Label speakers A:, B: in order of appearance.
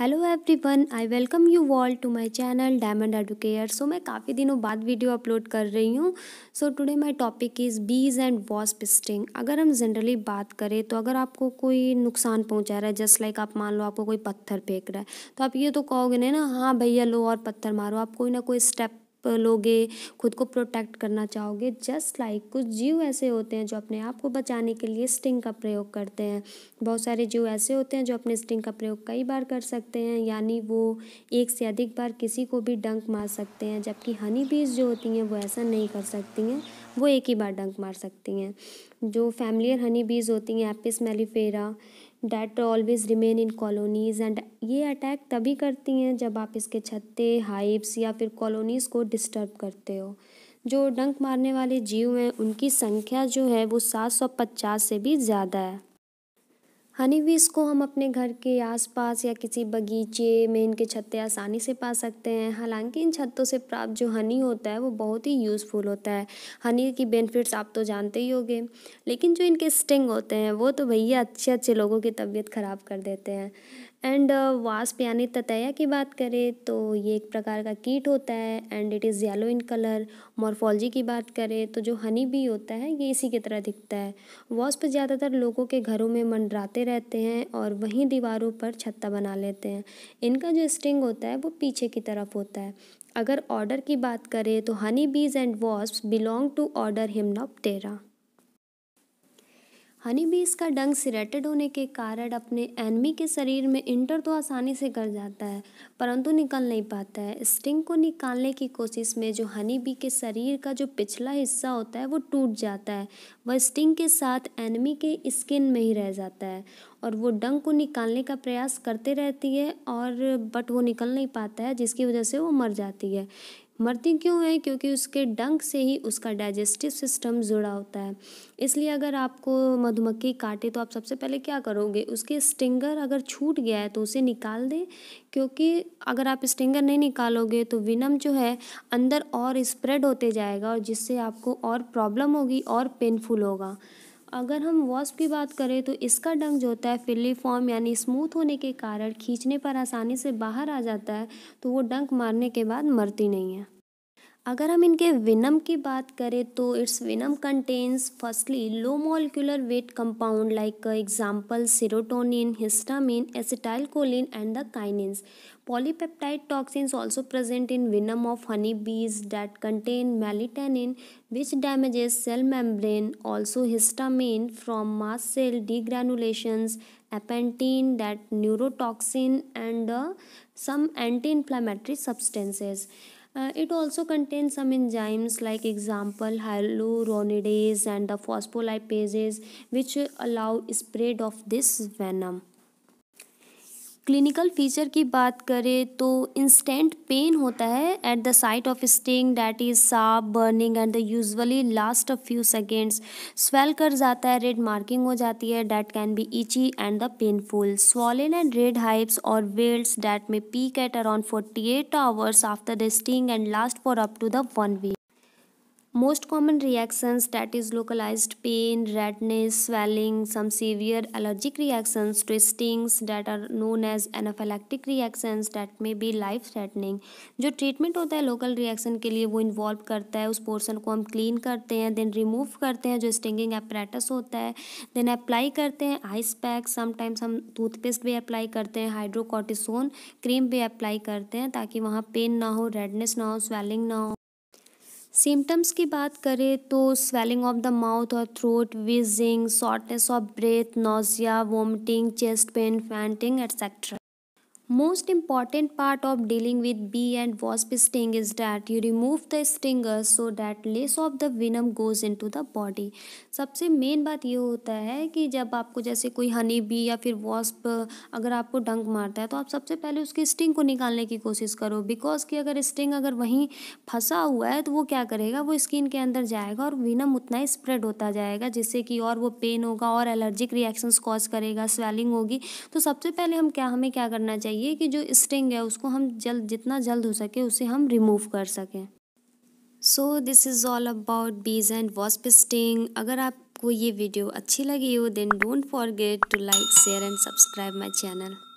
A: Hello everyone I welcome you all to my channel diamond educare so मैं काफ़ी दिनों बाद वीडियो अपलोड कर रही हूँ so today my topic is bees and wasp sting अगर हम जनरली बात करें तो अगर आपको कोई नुकसान पहुँचा रहा है जस्ट लाइक आप मान लो आपको कोई पत्थर फेंक रहा है तो आप ये तो कहोगे नहीं ना हाँ भैया लो और पत्थर मारो आप कोई ना कोई स्टेप लोगे खुद को प्रोटेक्ट करना चाहोगे जस्ट लाइक like, कुछ जीव ऐसे होते हैं जो अपने आप को बचाने के लिए स्टिंग का प्रयोग करते हैं बहुत सारे जीव ऐसे होते हैं जो अपने स्टिंग का प्रयोग कई बार कर सकते हैं यानी वो एक से अधिक बार किसी को भी डंक मार सकते हैं जबकि हनी बीज जो होती हैं वो ऐसा नहीं कर सकती हैं वो एक ही बार डंक मार सकती हैं जो फैमिलियर हनी बीज होती हैं Apis mellifera that always remain in colonies and ये अटैक तभी करती हैं जब आप इसके छत्ते हाइब्स या फिर कॉलोनीज़ को डिस्टर्ब करते हो जो डंक मारने वाले जीव हैं उनकी संख्या जो है वो 750 से भी ज़्यादा है हनी बीज को हम अपने घर के आसपास या किसी बगीचे में इनके छत्ते आसानी से पा सकते हैं हालांकि इन छत्तों से प्राप्त जो हनी होता है वो बहुत ही यूज़फुल होता है हनी की बेनिफिट्स आप तो जानते ही होंगे लेकिन जो इनके स्टिंग होते हैं वो तो भैया अच्छे अच्छे लोगों की तबीयत ख़राब कर देते हैं एंड वास्प यानी ततया की बात करें तो ये एक प्रकार का कीट होता है and it is yellow in colour morphology की बात करें तो जो हनी बी होता है ये इसी की तरह दिखता है वास्प ज़्यादातर लोगों के घरों में मंडराते रहते हैं और वहीं दीवारों पर छत्ता बना लेते हैं इनका जो स्टिंग होता है वो पीछे की तरफ होता है अगर ऑर्डर की बात करें तो honey bees and wasp belong to order Hymenoptera honey भी इसका डंग सिरेटेड होने के कारण अपने एनमी के शरीर में इंटर तो आसानी से कर जाता है परंतु निकल नहीं पाता है स्टिंग को निकालने की कोशिश में जो हनी बी के शरीर का जो पिछला हिस्सा होता है वो टूट जाता है वह स्टिंग के साथ एनमी के स्किन में ही रह जाता है और वो डंक को निकालने का प्रयास करते रहती है और बट वो निकल नहीं पाता है जिसकी वजह से वो मर जाती है मरती क्यों है क्योंकि उसके डंक से ही उसका डाइजेस्टिव सिस्टम जुड़ा होता है इसलिए अगर आपको मधुमक्खी काटे तो आप सबसे पहले क्या करोगे उसके स्टिंगर अगर छूट गया है तो उसे निकाल दें क्योंकि अगर आप स्टिंगर नहीं निकालोगे तो विनम जो है अंदर और स्प्रेड होते जाएगा और जिससे आपको और प्रॉब्लम होगी और पेनफुल होगा अगर हम वॉस्प की बात करें तो इसका डंक जो होता है फिल्ली फॉर्म यानी स्मूथ होने के कारण खींचने पर आसानी से बाहर आ जाता है तो वो डंक मारने के बाद मरती नहीं है अगर हम इनके विनम की बात करें तो its venom contains firstly low molecular weight compound like example serotonin histamine acetylcholine and the kinins polypeptide toxins also present in venom of honey bees that contain melittin which damages cell membrane also histamine from mast cell degranulations apamin that neurotoxin and some anti inflammatory substances Uh, it also contains some enzymes like example hyaluronidase and the phospholipases which allow spread of this venom. Clinical feature की बात करें तो instant pain होता है at the site of sting that is sharp burning and the usually last of few seconds swell कर जाता है red marking हो जाती है that can be itchy and the painful and red hives और welts that may peak at around forty eight hours after the sting and last for up to the one week most common reactions that is localize pain redness swelling some severe allergic reactions twistings that are known as anaphylactic reactions that may be life threatening जो treatment होता है local reaction के लिए वो involve करता है उस portion को हम क्लीन करते हैं देन रिमूव करते हैं जो स्टिंगिंग अप्रैटस होता है देन अप्लाई करते हैं आइस पैक समटाइम्स हम टूथपेस्ट भी अप्लाई करते हैं हाइड्रोकॉटिसोन क्रीम भी अप्लाई करते हैं ताकि वहाँ पेन ना हो रेडनेस ना हो स्वेलिंग ना हो सिम्टम्स की बात करें तो स्वेलिंग ऑफ द माउथ और throat wheezing shortness of breath nausea vomiting chest pain fainting etcetera Most important part of dealing with bee and wasp sting is that you remove the stinger so that less of the venom goes into the body. सबसे main बात ये होता है कि जब आपको जैसे कोई हनी बी या फिर वॉस्प अगर आपको डंक मारता है तो आप सबसे पहले उसकी स्टिंग को निकालने की कोशिश करो बिकॉज कि अगर स्टिंग अगर वहीं फंसा हुआ है तो वो क्या करेगा वो स्किन के अंदर जाएगा और विनम उतना ही स्प्रेड होता जाएगा जिससे कि और वो पेन होगा और एलर्जिक रिएक्शंस कॉज करेगा स्वेलिंग होगी तो सबसे पहले हम क्या हमें क्या करना चाहिए चाहिए कि जो स्टिंग है उसको हम जल्द जितना जल्द हो सके उसे हम रिमूव कर सकें so this is all about bees and wasp sting अगर आपको ये वीडियो अच्छी लगी हो then don't forget to like share and subscribe my channel